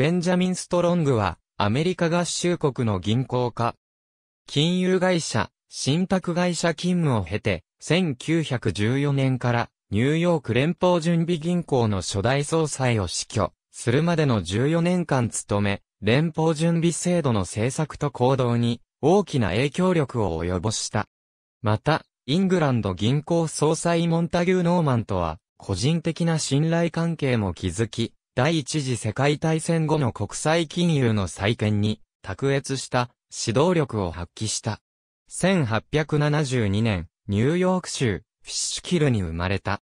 ベンジャミン・ストロングは、アメリカ合衆国の銀行家。金融会社、信託会社勤務を経て、1914年からニューヨーク連邦準備銀行の初代総裁を死去するまでの14年間務め、連邦準備制度の政策と行動に大きな影響力を及ぼした。また、イングランド銀行総裁モンタギュー・ノーマンとは、個人的な信頼関係も築き、第一次世界大戦後の国際金融の再建に、卓越した指導力を発揮した。1872年、ニューヨーク州、フィッシュキルに生まれた。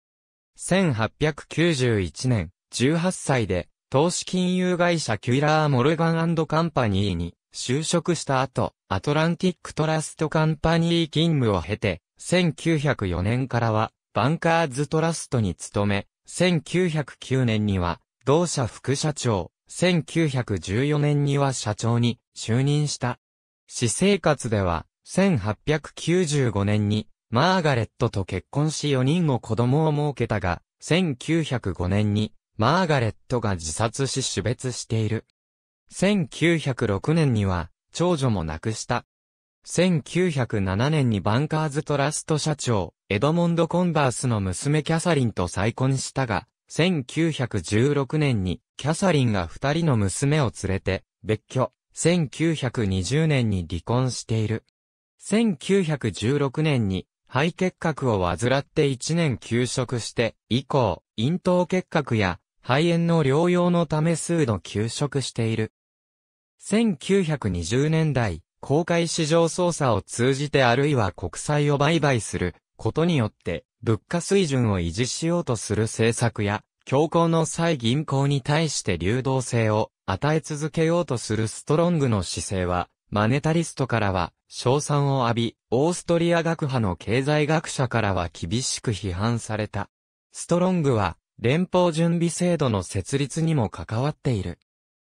1891年、18歳で、投資金融会社キュイラー・モルガンカンパニーに就職した後、アトランティック・トラスト・カンパニー勤務を経て、1904年からは、バンカーズ・トラストに勤め、1909年には、同社副社長、1914年には社長に就任した。私生活では、1895年に、マーガレットと結婚し4人の子供を設けたが、1905年に、マーガレットが自殺し死別している。1906年には、長女も亡くした。1907年にバンカーズトラスト社長、エドモンド・コンバースの娘キャサリンと再婚したが、1916年にキャサリンが二人の娘を連れて別居、1920年に離婚している。1916年に肺結核を患って1年休職して以降、咽頭結核や肺炎の療養のため数度休職している。1920年代、公開市場操作を通じてあるいは国債を売買することによって、物価水準を維持しようとする政策や、強行の際銀行に対して流動性を与え続けようとするストロングの姿勢は、マネタリストからは称賛を浴び、オーストリア学派の経済学者からは厳しく批判された。ストロングは連邦準備制度の設立にも関わっている。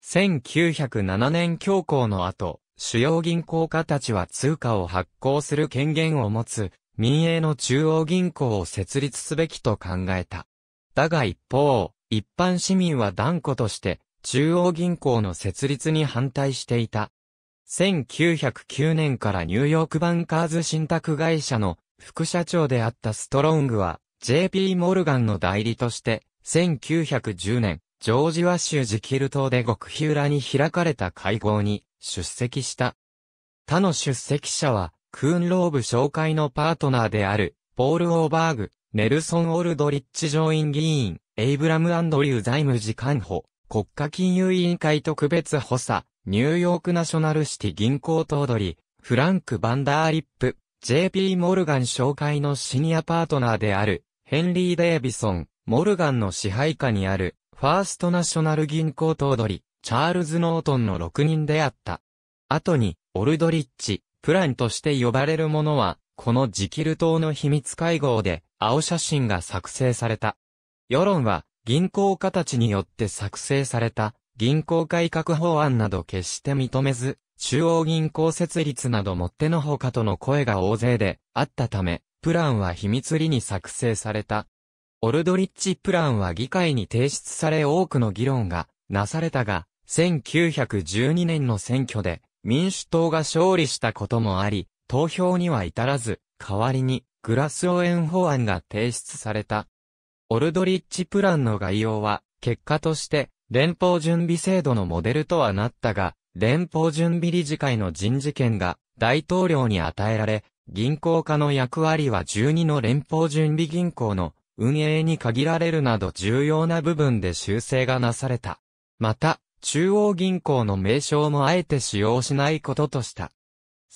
1907年強行の後、主要銀行家たちは通貨を発行する権限を持つ民営の中央銀行を設立すべきと考えた。だが一方、一般市民は断固として中央銀行の設立に反対していた。1909年からニューヨークバンカーズ信託会社の副社長であったストロングは JP モルガンの代理として1910年ジョージワ州ジキル島で極秘裏に開かれた会合に出席した。他の出席者はクーンローブ紹介のパートナーである、ポール・オーバーグ、ネルソン・オルドリッチ上院議員、エイブラム・アンドリュー財務次官補、国家金融委員会特別補佐、ニューヨークナショナルシティ銀行頭取、フランク・バンダーリップ、JP モルガン紹介のシニアパートナーである、ヘンリー・デービソン、モルガンの支配下にある、ファーストナショナル銀行頭取、チャールズ・ノートンの6人であった。後に、オルドリッチ、プランとして呼ばれるものは、このジキル島の秘密会合で、青写真が作成された。世論は、銀行家たちによって作成された、銀行改革法案など決して認めず、中央銀行設立などもってのほかとの声が大勢であったため、プランは秘密裏に作成された。オルドリッチプランは議会に提出され多くの議論がなされたが、1912年の選挙で民主党が勝利したこともあり、投票には至らず、代わりに、グラスオエン法案が提出された。オルドリッチプランの概要は、結果として、連邦準備制度のモデルとはなったが、連邦準備理事会の人事権が大統領に与えられ、銀行家の役割は12の連邦準備銀行の運営に限られるなど重要な部分で修正がなされた。また、中央銀行の名称もあえて使用しないこととした。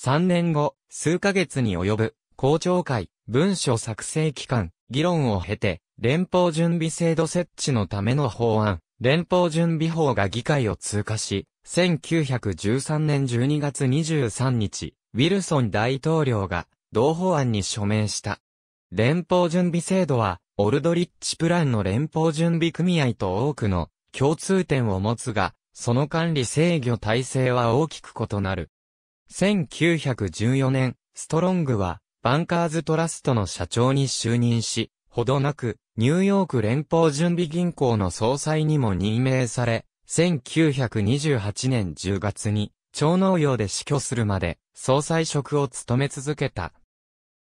3年後、数ヶ月に及ぶ、公聴会、文書作成期間、議論を経て、連邦準備制度設置のための法案、連邦準備法が議会を通過し、1913年12月23日、ウィルソン大統領が、同法案に署名した。連邦準備制度は、オルドリッチプランの連邦準備組合と多くの共通点を持つが、その管理制御体制は大きく異なる。1914年、ストロングは、バンカーズトラストの社長に就任し、ほどなく、ニューヨーク連邦準備銀行の総裁にも任命され、1928年10月に、超農業で死去するまで、総裁職を務め続けた。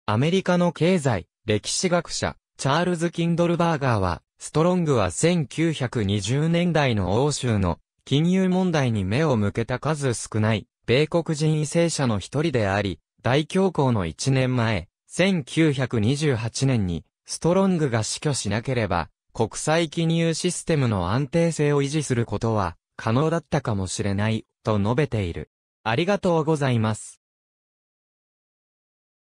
アメリカの経済、歴史学者、チャールズ・キンドルバーガーは、ストロングは1920年代の欧州の金融問題に目を向けた数少ない、米国人為政者の一人であり、大恐慌の1年前、1928年に、ストロングが死去しなければ、国際金融システムの安定性を維持することは、可能だったかもしれない、と述べている。ありがとうございます。